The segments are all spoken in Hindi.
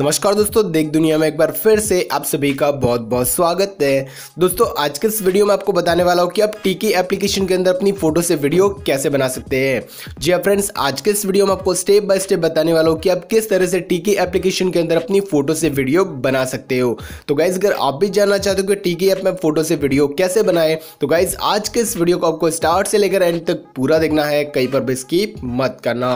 नमस्कार दोस्तों देख दुनिया में एक बार फिर से आप सभी का बहुत बहुत स्वागत है दोस्तों आज के इस वीडियो में आपको बताने वाला हूँ कि आप टीकी एप्लीकेशन के अंदर अपनी फोटो से वीडियो कैसे बना सकते हैं जी हाँ फ्रेंड्स आज के इस वीडियो में आपको स्टेप बाय स्टेप बताने वाला हूँ कि आप किस तरह से टीकी एप्लीकेशन के अंदर अपनी फोटो से वीडियो बना सकते हो तो गाइज अगर आप भी जानना चाहते हो कि टीकी ऐप में फोटो से वीडियो कैसे बनाए तो गाइज आज के इस वीडियो को आपको स्टार्ट से लेकर एंड तक पूरा देखना है कहीं पर भी स्कीप मत करना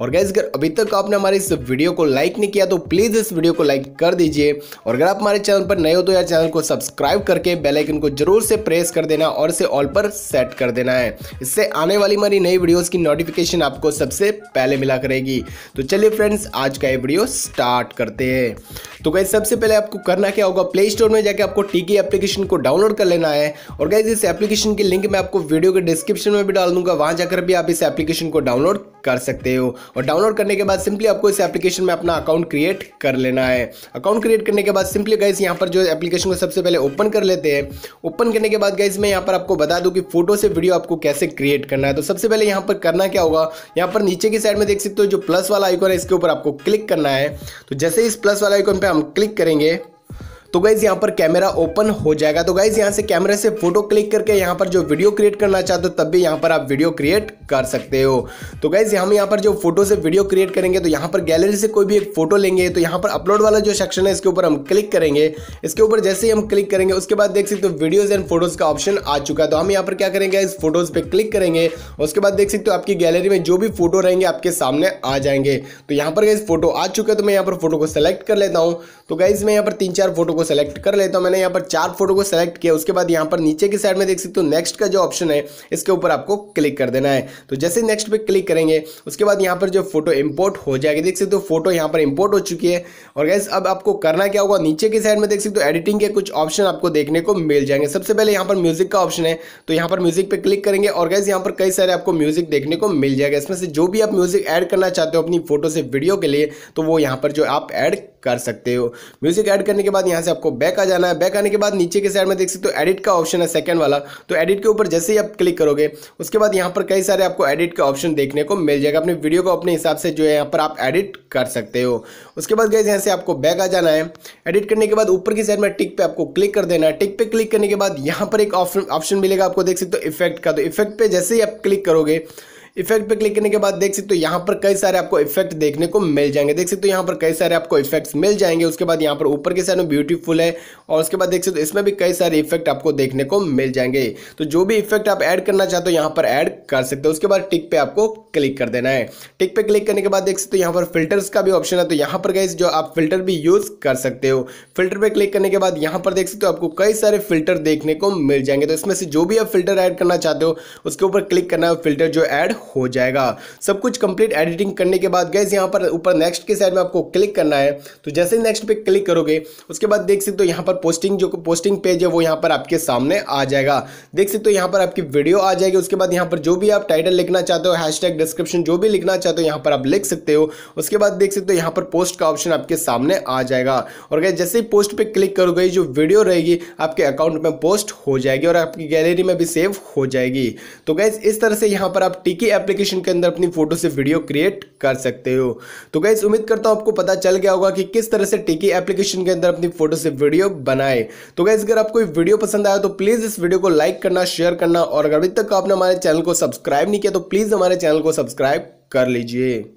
और गाइज अगर अभी तक आपने हमारे इस वीडियो को लाइक नहीं किया तो प्लीज़ इस वीडियो को लाइक कर दीजिए और अगर आप हमारे चैनल पर नए हो तो यार चैनल को सब्सक्राइब करके बेलाइकन को जरूर से प्रेस कर देना और इसे ऑल पर सेट कर देना है इससे आने वाली हमारी नई वीडियोज़ की नोटिफिकेशन आपको सबसे पहले मिला करेगी तो चलिए फ्रेंड्स आज का ये वीडियो स्टार्ट करते हैं तो गाइज सबसे पहले आपको करना क्या होगा प्ले स्टोर में जाकर आपको टीकी एप्लीकेशन को डाउनलोड कर लेना है और गाइज इस एप्लीकेशन की लिंक मैं आपको वीडियो के डिस्क्रिप्शन में भी डाल दूंगा वहां जाकर भी आप इस एप्लीकेशन को डाउनलोड कर सकते हो और डाउनलोड करने के बाद सिंपली आपको इस एप्लीकेशन में अपना अकाउंट क्रिएट कर लेना है अकाउंट क्रिएट करने के बाद सिंपली गाइस यहाँ पर जो एप्लीकेशन को सबसे पहले ओपन कर लेते हैं ओपन करने के बाद गाइस मैं यहाँ पर आपको बता दूँ कि फोटो से वीडियो आपको कैसे क्रिएट करना है तो सबसे पहले यहाँ पर करना क्या होगा यहाँ पर नीचे की साइड में देख सकते हो जो प्लस वाला आइकॉन है इसके ऊपर आपको क्लिक करना है तो जैसे इस प्लस वाला आइकॉन पर हम क्लिक करेंगे तो गाइज यहाँ पर कैमरा ओपन हो जाएगा तो गाइज यहाँ से कैमरे से फोटो क्लिक करके यहाँ पर जो वीडियो क्रिएट करना चाहते हो तब भी यहाँ पर आप वीडियो क्रिएट कर सकते हो तो गाइज हम यहाँ पर जो फोटो से वीडियो क्रिएट करेंगे तो यहाँ पर गैलरी से कोई भी एक फोटो लेंगे तो यहाँ पर अपलोड वाला जो सेक्शन है इसके ऊपर हम क्लिक करेंगे इसके ऊपर जैसे ही हम क्लिक करेंगे उसके बाद देख सकते हो वीडियोज एंड फोटोज का ऑप्शन आ चुका है तो हम यहाँ पर क्या करेंगे इस फोटोज पे क्लिक करेंगे उसके बाद देख सकते हो आपकी गैलरी में जो भी फोटो रहेंगे आपके सामने आ जाएंगे तो यहाँ पर गाइज फोटो आ चुका है तो मैं यहाँ पर फोटो को सेलेक्ट कर लेता हूँ तो गाइज मैं यहाँ पर तीन चार फोटो को सेलेक्ट कर लेता हूँ मैंने यहाँ पर चार फोटो को सेलेक्ट किया उसके बाद यहाँ पर नीचे की साइड में देख सकते हो नेक्स्ट का जो ऑप्शन है इसके ऊपर आपको क्लिक कर देना है तो जैसे नेक्स्ट पर क्लिक करेंगे उसके बाद यहाँ पर जो फोटो इम्पोर्ट हो जाएगी देख सकते हो फोटो यहाँ पर इम्पोर्ट हो चुकी है और गैस अब आपको करना क्या होगा नीचे की साइड में देख सकते हो एडिटिंग के कुछ ऑप्शन आपको देखने को मिल जाएंगे सबसे पहले यहाँ पर म्यूजिक का ऑप्शन है तो यहाँ पर म्यूजिक पर क्लिक करेंगे और गैस यहाँ पर कई सारे आपको म्यूजिक देखने को मिल जाएगा इसमें से जो भी आप म्यूजिक ऐड करना चाहते हो अपनी फोटो से वीडियो के लिए तो वो यहाँ पर जो आप ऐड कर सकते हो म्यूजिक ऐड करने के बाद यहाँ से आपको बैक आ जाना है बैक आने के बाद नीचे के साइड में देख सकते हो एडिट का ऑप्शन है सेकंड वाला तो एडिट के ऊपर जैसे ही आप क्लिक करोगे उसके बाद यहाँ पर कई सारे आपको एडिट का ऑप्शन देखने को मिल जाएगा अपने वीडियो को अपने हिसाब से जो है यहाँ पर आप एडिट कर सकते हो उसके बाद गए यहाँ से आपको बैक आ जाना है एडिट करने के बाद ऊपर की साइड में टिक पर आपको क्लिक कर देना है टिक पर क्लिक करने के बाद यहाँ पर एक ऑप्शन मिलेगा आपको देख सकते हो इफेक्ट का तो इफेक्ट पर जैसे ही आप क्लिक करोगे इफेक्ट पे क्लिक करने के बाद देख सकते हो यहाँ पर कई सारे आपको इफेक्ट देखने को मिल जाएंगे देख सकते हो यहाँ पर कई सारे आपको इफेक्ट्स मिल जाएंगे उसके बाद यहाँ पर ऊपर के साइड में ब्यूटीफुल है और उसके बाद देख सकते हो इसमें भी कई सारे इफेक्ट आपको देखने को मिल जाएंगे तो जो भी इफेक्ट आप ऐड करना चाहते हो यहाँ पर ऐड कर सकते हो उसके बाद टिक पे आपको क्लिक कर देना है टिक पे क्लिक करने के बाद देख सकते हो यहाँ पर फिल्टर्स का भी ऑप्शन है तो यहाँ पर गए जो आप फिल्टर भी यूज़ कर सकते हो फिल्टर पर क्लिक करने के बाद यहाँ पर देख सकते हो आपको कई सारे फिल्टर देखने को मिल जाएंगे तो इसमें से जो भी आप फिल्टर ऐड करना चाहते हो उसके ऊपर क्लिक करना है फिल्टर जो ऐड हो जाएगा सब कुछ कंप्लीट एडिटिंग करने के बाद गैस यहाँ पर ऊपर नेक्स्ट के साइड में आपको क्लिक करना है तो जैसे नेक्स्ट पे क्लिक करोगे उसके बाद देख सकते हो यहाँ पर पोस्टिंग जो पोस्टिंग पेज है वो यहाँ पर आपके सामने आ जाएगा देख सकते हो यहाँ पर आपकी वीडियो आ जाएगी उसके बाद यहाँ पर जो भी आप टाइटल लिखना चाहते हो हैश डिस्क्रिप्शन जो भी लिखना चाहते हो यहाँ पर आप लिख सकते हो उसके बाद देख सकते हो यहाँ पर पोस्ट का ऑप्शन आपके सामने आ जाएगा और गैस जैसे ही पोस्ट पर क्लिक करोगे जो वीडियो रहेगी आपके अकाउंट में पोस्ट हो जाएगी और आपकी गैलरी में भी सेव हो जाएगी तो गैस इस तरह से यहाँ पर आप टिकी एप्लीकेशन के अंदर अपनी फोटो से वीडियो क्रिएट कर सकते हो तो गाइज उम्मीद करता हूँ आपको पता चल गया होगा कि किस तरह से टिकी एप्लीकेशन के अंदर अपनी फोटो से वीडियो बनाए तो गाइज अगर आपको वीडियो पसंद आया तो प्लीज़ इस वीडियो को लाइक करना शेयर करना और अगर अभी तक आपने हमारे चैनल को सब्सक्राइब नहीं किया तो प्लीज़ हमारे चैनल को सब्सक्राइब कर लीजिए